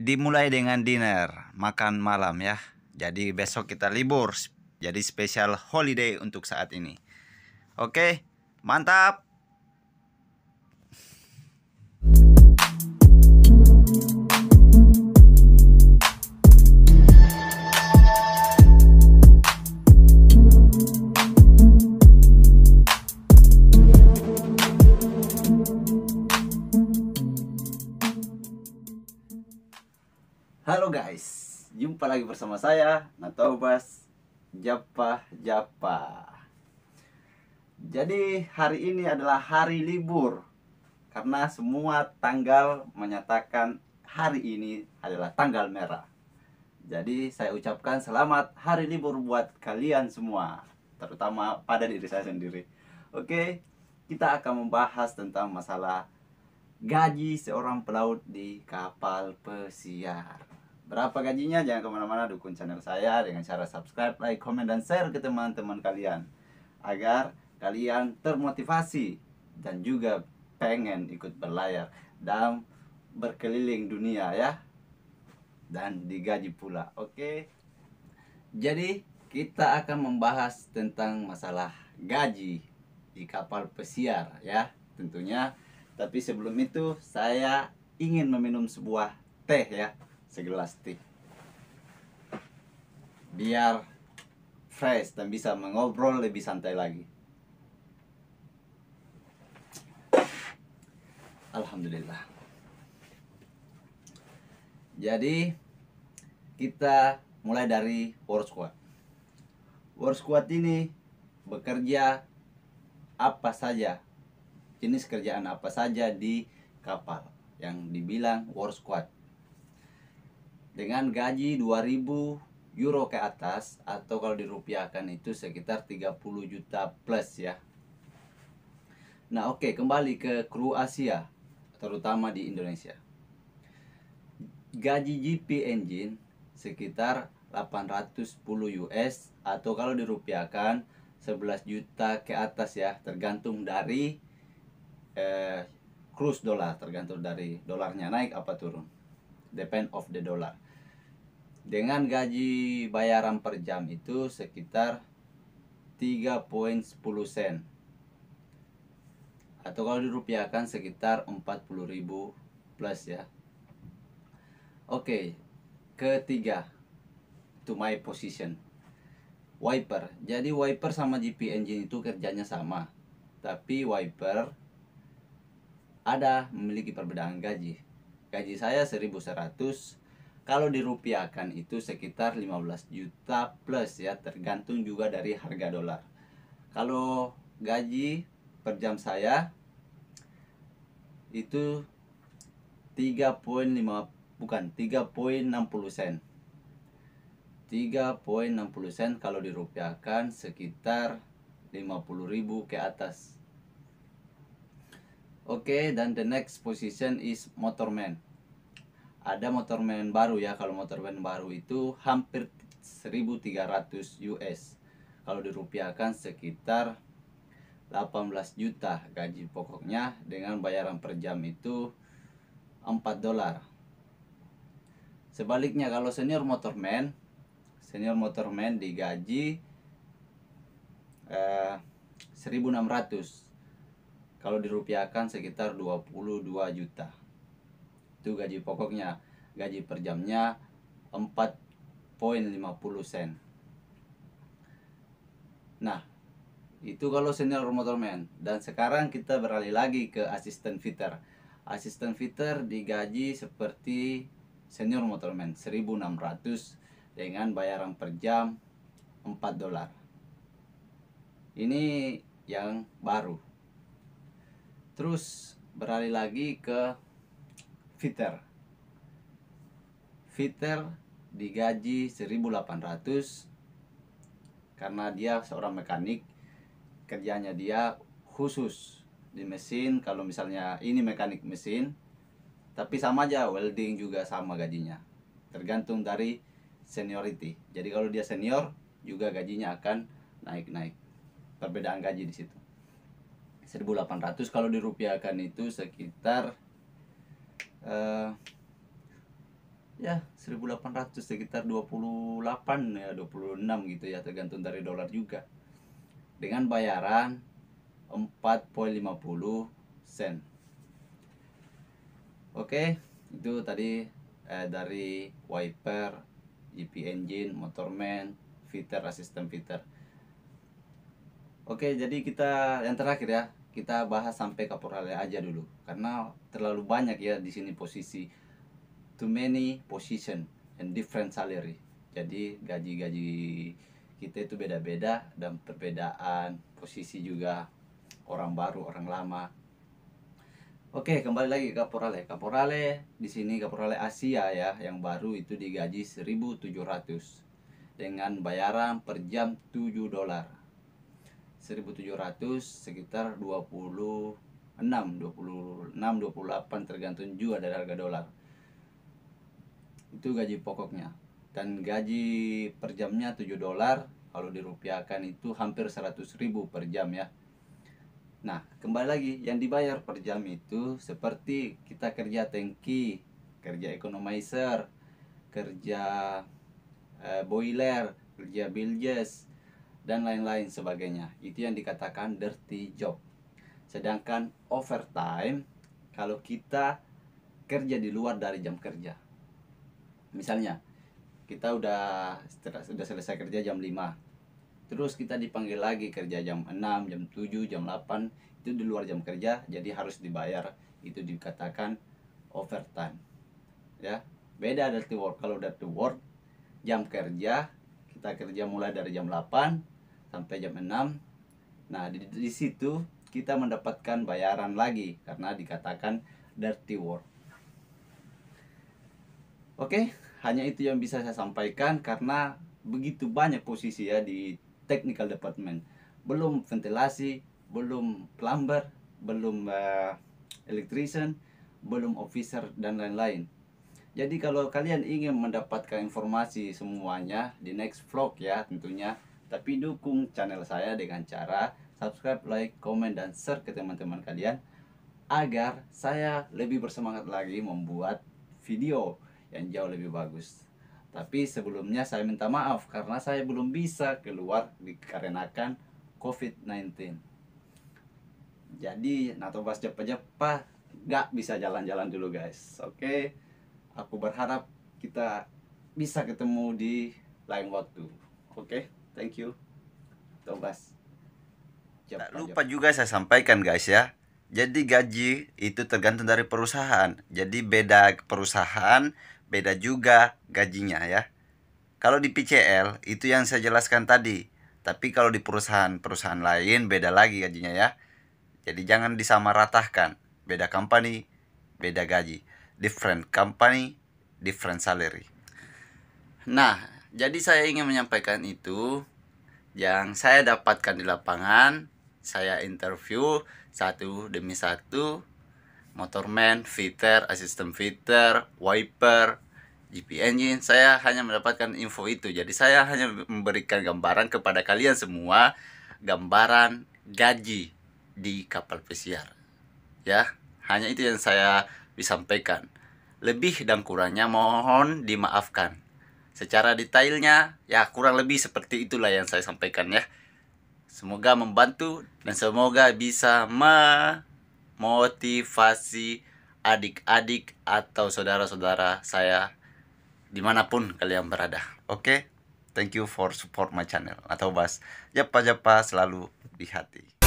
dimulai dengan dinner, makan malam ya. Jadi besok kita libur, jadi special holiday untuk saat ini. Oke, mantap. Jumpa lagi bersama saya Natobas Japa Japa Jadi hari ini adalah hari libur Karena semua tanggal menyatakan hari ini adalah tanggal merah Jadi saya ucapkan selamat hari libur buat kalian semua Terutama pada diri saya sendiri Oke, kita akan membahas tentang masalah gaji seorang pelaut di kapal pesiar berapa gajinya jangan kemana-mana dukung channel saya dengan cara subscribe like comment dan share ke teman-teman kalian agar kalian termotivasi dan juga pengen ikut berlayar dan berkeliling dunia ya dan digaji pula oke okay? jadi kita akan membahas tentang masalah gaji di kapal pesiar ya tentunya tapi sebelum itu saya ingin meminum sebuah teh ya segelas teh biar fresh dan bisa mengobrol lebih santai lagi Alhamdulillah jadi kita mulai dari power Squad power Squad ini bekerja apa saja jenis kerjaan apa saja di kapal yang dibilang war squad dengan gaji 2000 euro ke atas atau kalau dirupiahkan itu sekitar 30 juta plus ya. Nah, oke, okay, kembali ke kru Asia terutama di Indonesia. Gaji GP engine sekitar 810 US atau kalau dirupiahkan 11 juta ke atas ya, tergantung dari eh, cruise dolar, tergantung dari dolarnya naik apa turun depend of the dollar dengan gaji bayaran per jam itu sekitar 3.10 sen atau kalau dirupiahkan sekitar 40.000 plus ya oke okay. ketiga to my position wiper jadi wiper sama GP engine itu kerjanya sama tapi wiper ada memiliki perbedaan gaji gaji saya 1100 kalau dirupiahkan itu sekitar 15 juta plus ya tergantung juga dari harga dolar kalau gaji per jam saya itu 3.5 bukan 3.60 sen 3.60 sen kalau dirupiahkan sekitar 50.000 ke atas Oke, okay, dan the next position is Motorman. Ada Motorman baru ya. Kalau Motorman baru itu hampir 1300 US. Kalau dirupiahkan sekitar 18 juta gaji pokoknya dengan bayaran per jam itu 4 dolar. Sebaliknya kalau senior motorman, senior motorman digaji eh, 1600 kalau dirupiahkan sekitar 22 juta itu gaji pokoknya gaji per jamnya 4.50 sen nah itu kalau senior motorman dan sekarang kita beralih lagi ke asisten fitter asisten fitter digaji seperti senior motorman 1600 dengan bayaran per jam 4 dolar ini yang baru Terus beralih lagi ke Fitter. Fitter digaji 1800 karena dia seorang mekanik. Kerjanya dia khusus di mesin kalau misalnya ini mekanik mesin tapi sama aja welding juga sama gajinya tergantung dari seniority jadi kalau dia senior juga gajinya akan naik-naik perbedaan gaji di situ 1800 kalau dirupiahkan itu sekitar uh, ya 1800 sekitar 28 ya 26 gitu ya tergantung dari dolar juga dengan bayaran 4.50 sen Oke itu tadi eh, dari wiper GP e engine motorman fitter asisten fitter Oke jadi kita yang terakhir ya kita bahas sampai kaporalnya aja dulu karena terlalu banyak ya di sini posisi too many position and different salary jadi gaji-gaji kita itu beda-beda dan perbedaan posisi juga orang baru orang lama Oke kembali lagi ke Kaporale Kaporale di sini Kaporale Asia ya yang baru itu digaji 1700 dengan bayaran per jam 7 dolar 1700 sekitar 26 26 28 tergantung juga dari harga dolar itu gaji pokoknya dan gaji per jamnya 7 dolar kalau dirupiahkan itu hampir 100.000 per jam ya Nah kembali lagi yang dibayar per jam itu seperti kita kerja tanki kerja economizer kerja eh, boiler kerja bilges dan lain-lain sebagainya. Itu yang dikatakan dirty job. Sedangkan overtime kalau kita kerja di luar dari jam kerja. Misalnya, kita udah sudah selesai kerja jam 5. Terus kita dipanggil lagi kerja jam 6, jam 7, jam 8 itu di luar jam kerja jadi harus dibayar. Itu dikatakan overtime. Ya. Beda dari work. Kalau dirty work jam kerja kita kerja mulai dari jam 8 sampai jam 6 nah di, di situ kita mendapatkan bayaran lagi karena dikatakan dirty work oke hanya itu yang bisa saya sampaikan karena begitu banyak posisi ya di technical department belum ventilasi belum plumber belum uh, electrician belum officer dan lain-lain jadi kalau kalian ingin mendapatkan informasi semuanya di next vlog ya tentunya. Tapi dukung channel saya dengan cara subscribe, like, komen, dan share ke teman-teman kalian agar saya lebih bersemangat lagi membuat video yang jauh lebih bagus. Tapi sebelumnya saya minta maaf karena saya belum bisa keluar dikarenakan COVID-19. Jadi Natobas Jepa-Jepa gak bisa jalan-jalan dulu guys. Oke. Okay? Aku berharap kita bisa ketemu di lain waktu. Oke, okay? thank you. Tobas. Jangan lupa juga saya sampaikan guys ya. Jadi gaji itu tergantung dari perusahaan. Jadi beda perusahaan, beda juga gajinya ya. Kalau di PCL itu yang saya jelaskan tadi. Tapi kalau di perusahaan-perusahaan lain beda lagi gajinya ya. Jadi jangan disamaratakan. Beda company, beda gaji different company, different salary. Nah, jadi saya ingin menyampaikan itu yang saya dapatkan di lapangan. Saya interview satu demi satu motorman, fitter, assistant fitter, wiper, GP engine. Saya hanya mendapatkan info itu. Jadi saya hanya memberikan gambaran kepada kalian semua gambaran gaji di kapal pesiar. Ya, hanya itu yang saya disampaikan. Lebih dan kurangnya mohon dimaafkan. Secara detailnya, ya kurang lebih seperti itulah yang saya sampaikan ya. Semoga membantu dan semoga bisa memotivasi adik-adik atau saudara-saudara saya dimanapun kalian berada. Oke, okay? thank you for support my channel atau bas japa-japa selalu di hati.